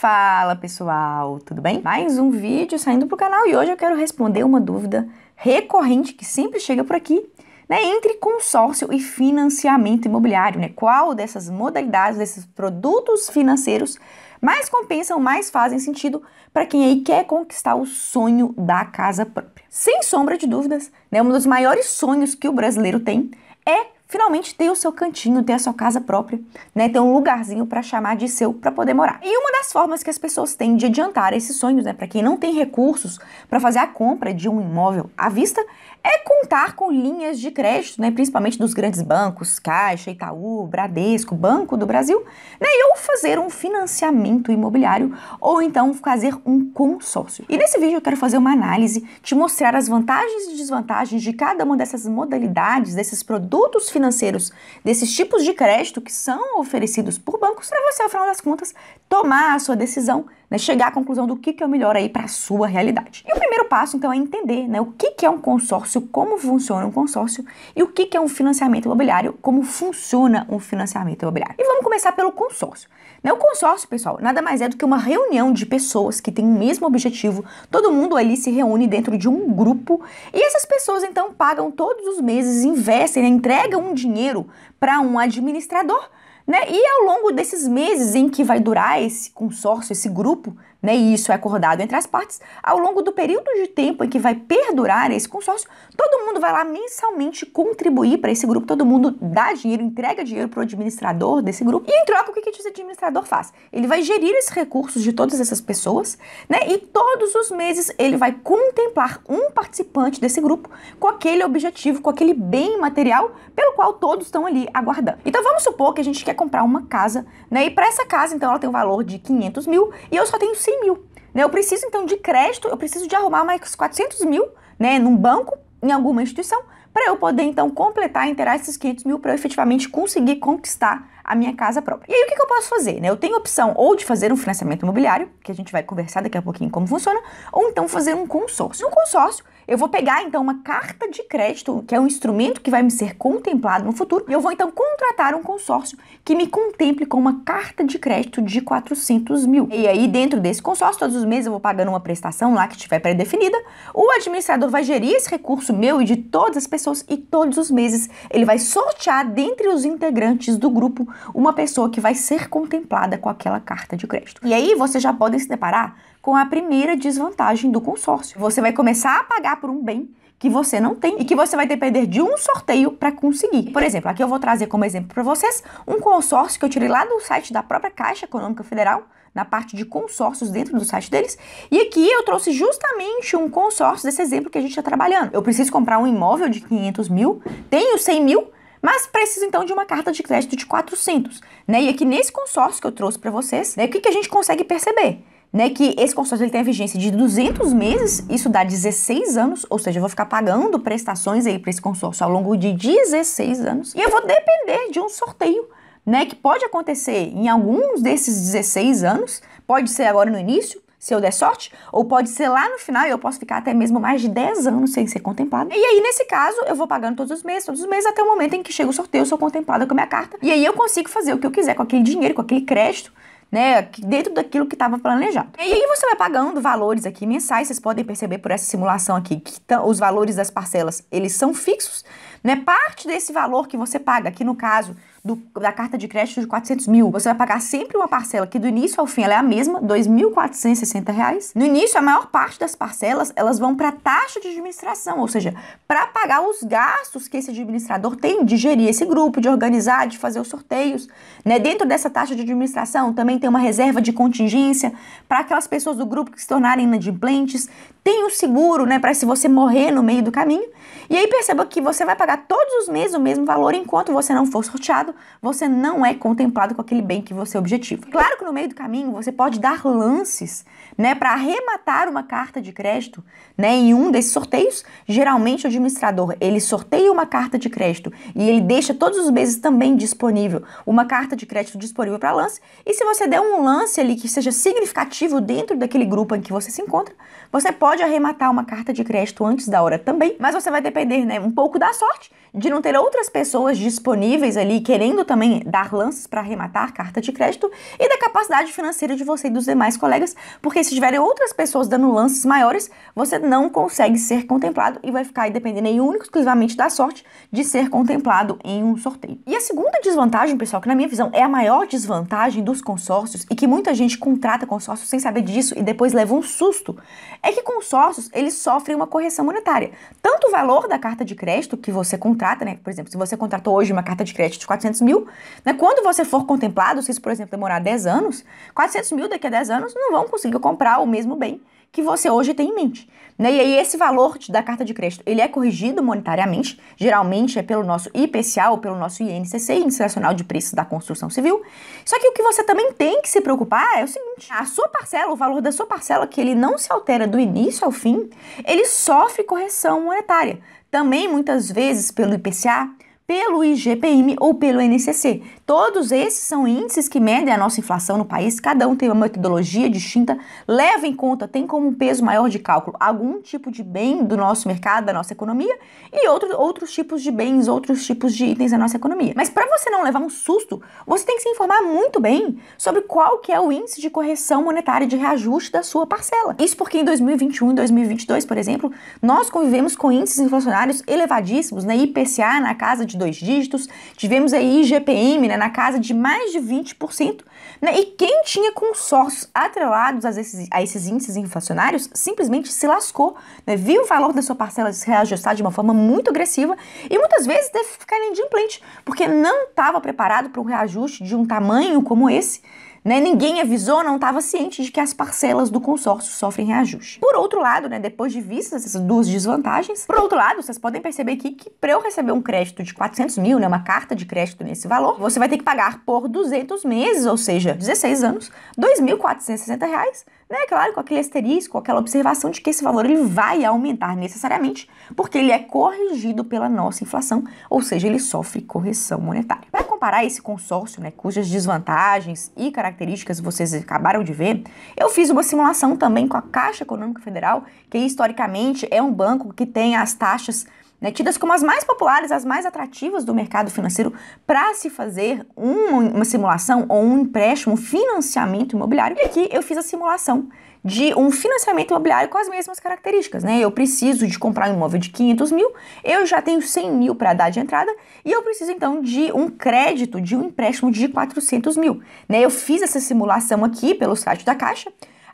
Fala pessoal, tudo bem? Mais um vídeo saindo pro canal e hoje eu quero responder uma dúvida recorrente que sempre chega por aqui, né? Entre consórcio e financiamento imobiliário, né? Qual dessas modalidades, desses produtos financeiros mais compensam, mais fazem sentido para quem aí quer conquistar o sonho da casa própria? Sem sombra de dúvidas, né? Um dos maiores sonhos que o brasileiro tem é finalmente ter o seu cantinho, ter a sua casa própria, né? Ter um lugarzinho para chamar de seu para poder morar. E uma das formas que as pessoas têm de adiantar esses sonhos, né, para quem não tem recursos para fazer a compra de um imóvel à vista, é contar com linhas de crédito, né, principalmente dos grandes bancos, Caixa, Itaú, Bradesco, Banco do Brasil, né, ou fazer um financiamento imobiliário, ou então fazer um consórcio. E nesse vídeo eu quero fazer uma análise, te mostrar as vantagens e desvantagens de cada uma dessas modalidades, desses produtos financeiros, desses tipos de crédito que são oferecidos por bancos, para você, ao final das contas, tomar a sua decisão né, chegar à conclusão do que, que é o melhor aí para a sua realidade. E o primeiro passo, então, é entender né, o que, que é um consórcio, como funciona um consórcio e o que, que é um financiamento imobiliário, como funciona um financiamento imobiliário. E vamos começar pelo consórcio. Né? O consórcio, pessoal, nada mais é do que uma reunião de pessoas que têm o mesmo objetivo, todo mundo ali se reúne dentro de um grupo e essas pessoas então pagam todos os meses, investem, né, entregam um dinheiro para um administrador né? E ao longo desses meses em que vai durar esse consórcio, esse grupo, né? E isso é acordado entre as partes. Ao longo do período de tempo em que vai perdurar esse consórcio, todo mundo vai lá mensalmente contribuir para esse grupo, todo mundo dá dinheiro, entrega dinheiro para o administrador desse grupo. E em troca, o que, que esse administrador faz? Ele vai gerir esses recursos de todas essas pessoas, né? E todos os meses ele vai contemplar um participante desse grupo com aquele objetivo, com aquele bem material pelo qual todos estão ali aguardando. Então vamos supor que a gente quer comprar uma casa, né? E para essa casa, então, ela tem um valor de 500 mil e eu só tenho 100 mil. Né? Eu preciso, então, de crédito, eu preciso de arrumar mais 400 mil né, num banco, em alguma instituição, para eu poder, então, completar, inteirar esses 500 mil para eu efetivamente conseguir conquistar a minha casa própria. E aí, o que, que eu posso fazer? Né? Eu tenho a opção ou de fazer um financiamento imobiliário, que a gente vai conversar daqui a pouquinho como funciona, ou então fazer um consórcio. Um consórcio, eu vou pegar então uma carta de crédito, que é um instrumento que vai me ser contemplado no futuro, e eu vou então contratar um consórcio que me contemple com uma carta de crédito de 400 mil. E aí, dentro desse consórcio, todos os meses eu vou pagando uma prestação lá que estiver pré-definida. O administrador vai gerir esse recurso meu e de todas as pessoas, e todos os meses ele vai sortear dentre os integrantes do grupo uma pessoa que vai ser contemplada com aquela carta de crédito. E aí vocês já podem se deparar com a primeira desvantagem do consórcio. Você vai começar a pagar por um bem que você não tem e que você vai depender de um sorteio para conseguir. Por exemplo, aqui eu vou trazer como exemplo para vocês um consórcio que eu tirei lá do site da própria Caixa Econômica Federal, na parte de consórcios dentro do site deles. E aqui eu trouxe justamente um consórcio desse exemplo que a gente está trabalhando. Eu preciso comprar um imóvel de 500 mil, tenho 100 mil, mas preciso então de uma carta de crédito de 400, né? E aqui nesse consórcio que eu trouxe para vocês, né, o que, que a gente consegue perceber? né, que esse consórcio ele tem a vigência de 200 meses, isso dá 16 anos, ou seja, eu vou ficar pagando prestações aí para esse consórcio ao longo de 16 anos, e eu vou depender de um sorteio, né, que pode acontecer em alguns desses 16 anos, pode ser agora no início, se eu der sorte, ou pode ser lá no final e eu posso ficar até mesmo mais de 10 anos sem ser contemplado. E aí, nesse caso, eu vou pagando todos os meses, todos os meses, até o momento em que chega o sorteio, eu sou contemplada com a minha carta. E aí eu consigo fazer o que eu quiser com aquele dinheiro, com aquele crédito, né, dentro daquilo que estava planejado. E aí você vai pagando valores aqui mensais, vocês podem perceber por essa simulação aqui que os valores das parcelas, eles são fixos, né? Parte desse valor que você paga, aqui no caso do, da carta de crédito de 400 mil. Você vai pagar sempre uma parcela que do início ao fim ela é a mesma, R$ 2.460. No início, a maior parte das parcelas elas vão para a taxa de administração, ou seja, para pagar os gastos que esse administrador tem de gerir esse grupo, de organizar, de fazer os sorteios. Né? Dentro dessa taxa de administração também tem uma reserva de contingência para aquelas pessoas do grupo que se tornarem inadimplentes. Tem o um seguro né, para se você morrer no meio do caminho. E aí perceba que você vai pagar todos os meses o mesmo valor enquanto você não for sorteado você não é contemplado com aquele bem que você é objetiva. Claro que no meio do caminho você pode dar lances, né, para arrematar uma carta de crédito, né, em um desses sorteios, geralmente o administrador, ele sorteia uma carta de crédito e ele deixa todos os meses também disponível uma carta de crédito disponível para lance, e se você der um lance ali que seja significativo dentro daquele grupo em que você se encontra, você pode arrematar uma carta de crédito antes da hora também, mas você vai depender, né, um pouco da sorte de não ter outras pessoas disponíveis ali querendo também dar lances para arrematar carta de crédito e da capacidade financeira de você e dos demais colegas, porque se tiverem outras pessoas dando lances maiores, você não consegue ser contemplado e vai ficar aí dependendo aí único exclusivamente da sorte de ser contemplado em um sorteio. E a segunda desvantagem, pessoal, que na minha visão é a maior desvantagem dos consórcios e que muita gente contrata consórcios sem saber disso e depois leva um susto, é que consórcios eles sofrem uma correção monetária. Tanto o valor da carta de crédito que você contrata contrata, né? Por exemplo, se você contratou hoje uma carta de crédito de 400 mil, né? Quando você for contemplado, se isso, por exemplo, demorar 10 anos, 400 mil daqui a 10 anos não vão conseguir comprar o mesmo bem que você hoje tem em mente. Né? E aí esse valor da carta de crédito, ele é corrigido monetariamente, geralmente é pelo nosso IPCA ou pelo nosso INCC, Índice Nacional de Preços da Construção Civil. Só que o que você também tem que se preocupar é o seguinte, a sua parcela, o valor da sua parcela, que ele não se altera do início ao fim, ele sofre correção monetária. Também muitas vezes pelo IPCA, pelo IGPM ou pelo INCC. Todos esses são índices que medem a nossa inflação no país, cada um tem uma metodologia distinta, leva em conta, tem como um peso maior de cálculo algum tipo de bem do nosso mercado, da nossa economia e outro, outros tipos de bens, outros tipos de itens da nossa economia. Mas para você não levar um susto, você tem que se informar muito bem sobre qual que é o índice de correção monetária de reajuste da sua parcela. Isso porque em 2021 e 2022, por exemplo, nós convivemos com índices inflacionários elevadíssimos, né? IPCA na casa de dois dígitos, tivemos aí IGPM, né? na casa de mais de 20%, né? e quem tinha consórcios atrelados a esses, a esses índices inflacionários simplesmente se lascou, né? viu o valor da sua parcela se reajustar de uma forma muito agressiva e muitas vezes teve que ficar inadimplente, porque não estava preparado para um reajuste de um tamanho como esse, né, ninguém avisou, não estava ciente de que as parcelas do consórcio sofrem reajuste. Por outro lado, né, depois de vistas essas duas desvantagens, por outro lado, vocês podem perceber aqui que para eu receber um crédito de 400 mil, né, uma carta de crédito nesse valor, você vai ter que pagar por 200 meses, ou seja, 16 anos, R$ 2.460 né, claro, com aquele asterisco, aquela observação de que esse valor ele vai aumentar necessariamente, porque ele é corrigido pela nossa inflação, ou seja, ele sofre correção monetária. Para comparar esse consórcio, né, cujas desvantagens e características vocês acabaram de ver, eu fiz uma simulação também com a Caixa Econômica Federal, que historicamente é um banco que tem as taxas né, tidas como as mais populares, as mais atrativas do mercado financeiro, para se fazer uma, uma simulação ou um empréstimo, um financiamento imobiliário. E aqui eu fiz a simulação de um financiamento imobiliário com as mesmas características, né? Eu preciso de comprar um imóvel de 500 mil, eu já tenho 100 mil para dar de entrada e eu preciso então de um crédito, de um empréstimo de 400 mil, né? Eu fiz essa simulação aqui pelo site da Caixa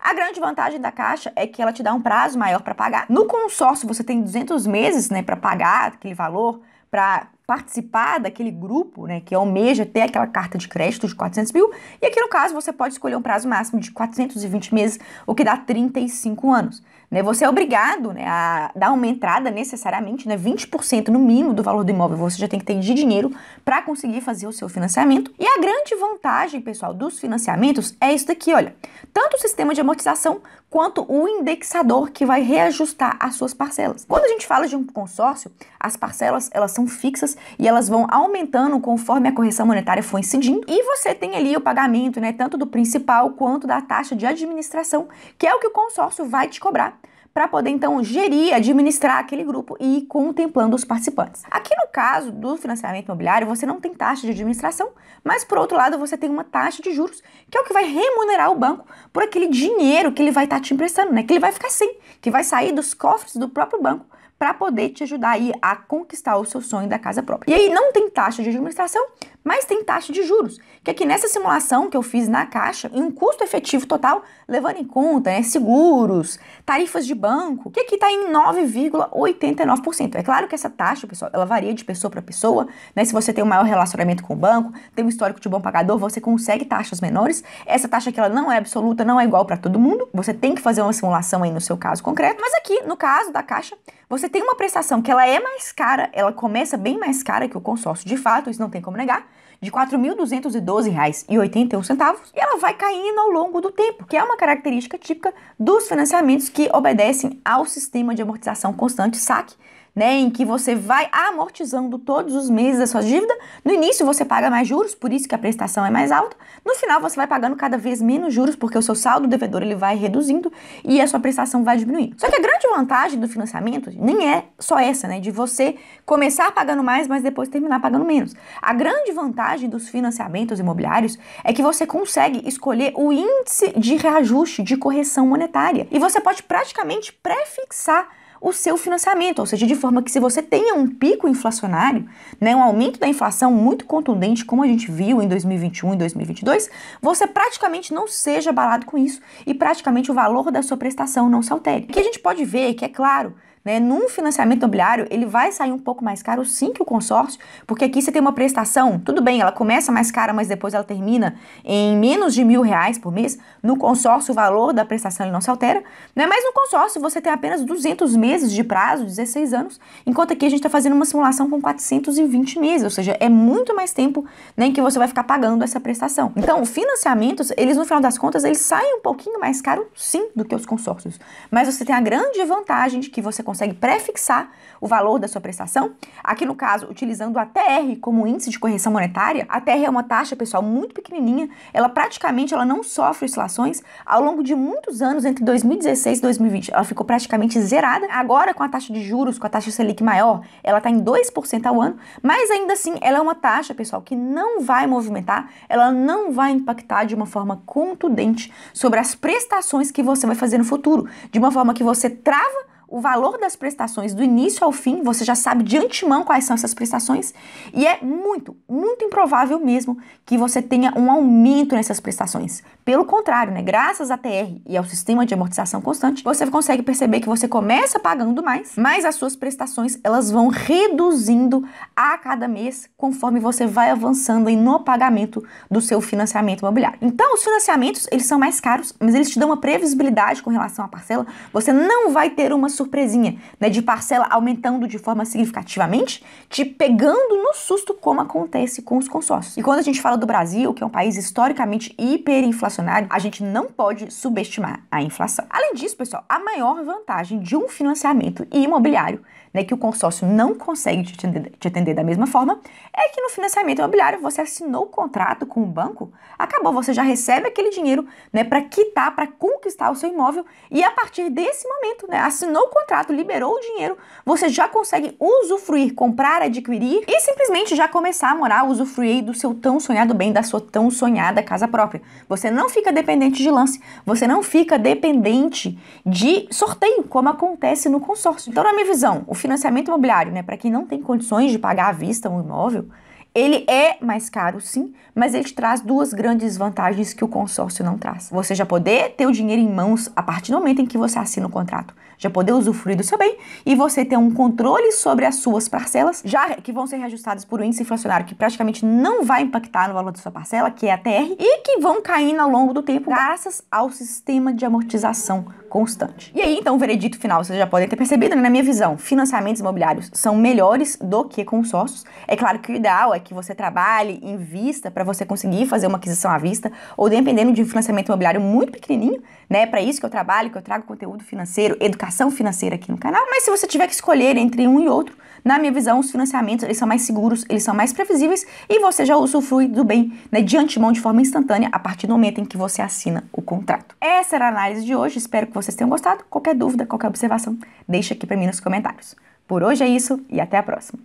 a grande vantagem da Caixa é que ela te dá um prazo maior para pagar. No consórcio você tem 200 meses, né, para pagar aquele valor, para participar daquele grupo, né, que almeja até aquela carta de crédito de 400 mil, e aqui no caso você pode escolher um prazo máximo de 420 meses, o que dá 35 anos. Né? Você é obrigado né, a dar uma entrada necessariamente, né, 20% no mínimo do valor do imóvel você já tem que ter de dinheiro para conseguir fazer o seu financiamento. E a grande vantagem, pessoal, dos financiamentos é isso daqui, olha. Tanto o sistema de amortização quanto o indexador que vai reajustar as suas parcelas. Quando a gente fala de um consórcio, as parcelas elas são fixas e elas vão aumentando conforme a correção monetária for incidindo e você tem ali o pagamento, né, tanto do principal quanto da taxa de administração, que é o que o consórcio vai te cobrar para poder então gerir, administrar aquele grupo e ir contemplando os participantes. Aqui no caso do financiamento imobiliário, você não tem taxa de administração, mas por outro lado você tem uma taxa de juros, que é o que vai remunerar o banco por aquele dinheiro que ele vai estar tá te emprestando, né? Que ele vai ficar sem, que vai sair dos cofres do próprio banco para poder te ajudar aí a conquistar o seu sonho da casa própria. E aí não tem taxa de administração, mas tem taxa de juros, que aqui é nessa simulação que eu fiz na caixa, em um custo efetivo total, levando em conta né, seguros, tarifas de banco, que aqui está em 9,89%. É claro que essa taxa, pessoal, ela varia de pessoa para pessoa, né? Se você tem um maior relacionamento com o banco, tem um histórico de bom pagador, você consegue taxas menores. Essa taxa aqui ela não é absoluta, não é igual para todo mundo. Você tem que fazer uma simulação aí no seu caso concreto, mas aqui no caso da caixa, você você tem uma prestação que ela é mais cara, ela começa bem mais cara que o consórcio, de fato, isso não tem como negar, de R$ 4.212,81 e ela vai caindo ao longo do tempo, que é uma característica típica dos financiamentos que obedecem ao sistema de amortização constante SAC, né, em que você vai amortizando todos os meses a sua dívida. No início você paga mais juros, por isso que a prestação é mais alta. No final você vai pagando cada vez menos juros, porque o seu saldo devedor ele vai reduzindo e a sua prestação vai diminuindo. Só que a grande vantagem do financiamento nem é só essa, né, de você começar pagando mais, mas depois terminar pagando menos. A grande vantagem dos financiamentos imobiliários é que você consegue escolher o índice de reajuste, de correção monetária. E você pode praticamente prefixar o seu financiamento, ou seja, de forma que se você tenha um pico inflacionário, né, um aumento da inflação muito contundente, como a gente viu em 2021 e 2022, você praticamente não seja abalado com isso e praticamente o valor da sua prestação não se altere. Aqui a gente pode ver é que, é claro, né? Num financiamento imobiliário, ele vai sair um pouco mais caro sim que o consórcio, porque aqui você tem uma prestação, tudo bem, ela começa mais cara, mas depois ela termina em menos de mil reais por mês. No consórcio, o valor da prestação não se altera, né? mas no consórcio você tem apenas 200 meses de prazo, 16 anos, enquanto aqui a gente está fazendo uma simulação com 420 meses, ou seja, é muito mais tempo né, que você vai ficar pagando essa prestação. Então, financiamentos, eles no final das contas, eles saem um pouquinho mais caro sim do que os consórcios, mas você tem a grande vantagem de que você consegue consegue prefixar o valor da sua prestação. Aqui no caso, utilizando a TR como índice de correção monetária, a TR é uma taxa, pessoal, muito pequenininha, ela praticamente ela não sofre oscilações ao longo de muitos anos, entre 2016 e 2020, ela ficou praticamente zerada. Agora com a taxa de juros, com a taxa Selic maior, ela está em 2% ao ano, mas ainda assim, ela é uma taxa, pessoal, que não vai movimentar, ela não vai impactar de uma forma contundente sobre as prestações que você vai fazer no futuro, de uma forma que você trava o valor das prestações do início ao fim, você já sabe de antemão quais são essas prestações, e é muito, muito improvável mesmo que você tenha um aumento nessas prestações. Pelo contrário, né, graças à TR e ao sistema de amortização constante, você consegue perceber que você começa pagando mais, mas as suas prestações elas vão reduzindo a cada mês conforme você vai avançando no pagamento do seu financiamento imobiliário. Então, os financiamentos, eles são mais caros, mas eles te dão uma previsibilidade com relação à parcela. Você não vai ter uma surpresinha, né, de parcela aumentando de forma significativamente, te pegando no susto como acontece com os consórcios. E quando a gente fala do Brasil, que é um país historicamente hiperinflacionário, a gente não pode subestimar a inflação. Além disso, pessoal, a maior vantagem de um financiamento imobiliário, né, que o consórcio não consegue te atender, te atender da mesma forma, é que no financiamento imobiliário você assinou o contrato com o banco, acabou, você já recebe aquele dinheiro, né, para quitar, para conquistar o seu imóvel e a partir desse momento, né, assinou o contrato, liberou o dinheiro, você já consegue usufruir, comprar, adquirir e simplesmente já começar a morar, usufruir do seu tão sonhado bem, da sua tão sonhada casa própria. Você não fica dependente de lance, você não fica dependente de sorteio, como acontece no consórcio. Então, na minha visão, o financiamento imobiliário, né, para quem não tem condições de pagar à vista um imóvel, ele é mais caro, sim, mas ele te traz duas grandes vantagens que o consórcio não traz. Você já poder ter o dinheiro em mãos a partir do momento em que você assina o contrato, já poder usufruir do seu bem e você ter um controle sobre as suas parcelas, já que vão ser reajustadas por um índice inflacionário que praticamente não vai impactar no valor da sua parcela, que é a TR, e que vão caindo ao longo do tempo graças ao sistema de amortização constante. E aí, então, o veredito final, vocês já podem ter percebido, né? na minha visão, financiamentos imobiliários são melhores do que consórcios. É claro que o ideal é que você trabalhe, vista para você conseguir fazer uma aquisição à vista, ou dependendo de um financiamento imobiliário muito pequenininho, né? Para isso que eu trabalho, que eu trago conteúdo financeiro, educação financeira aqui no canal. Mas se você tiver que escolher entre um e outro, na minha visão, os financiamentos, eles são mais seguros, eles são mais previsíveis e você já usufrui do bem, né, de antemão, de forma instantânea, a partir do momento em que você assina o contrato. Essa era a análise de hoje, espero que que vocês tenham gostado. Qualquer dúvida, qualquer observação, deixa aqui para mim nos comentários. Por hoje é isso e até a próxima.